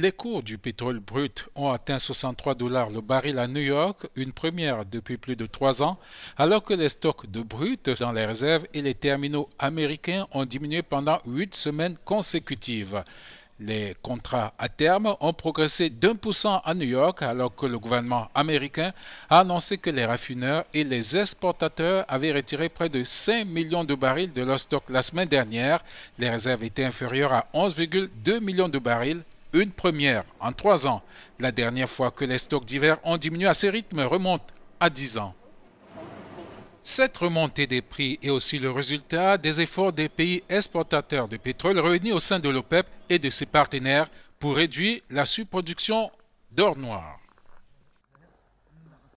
Les cours du pétrole brut ont atteint 63 dollars le baril à New York, une première depuis plus de trois ans, alors que les stocks de brut dans les réserves et les terminaux américains ont diminué pendant huit semaines consécutives. Les contrats à terme ont progressé d'un pour cent à New York alors que le gouvernement américain a annoncé que les raffineurs et les exportateurs avaient retiré près de 5 millions de barils de leurs stocks la semaine dernière. Les réserves étaient inférieures à 11,2 millions de barils une première en trois ans. La dernière fois que les stocks d'hiver ont diminué à ce rythme remonte à 10 ans. Cette remontée des prix est aussi le résultat des efforts des pays exportateurs de pétrole réunis au sein de l'OPEP et de ses partenaires pour réduire la surproduction d'or noir.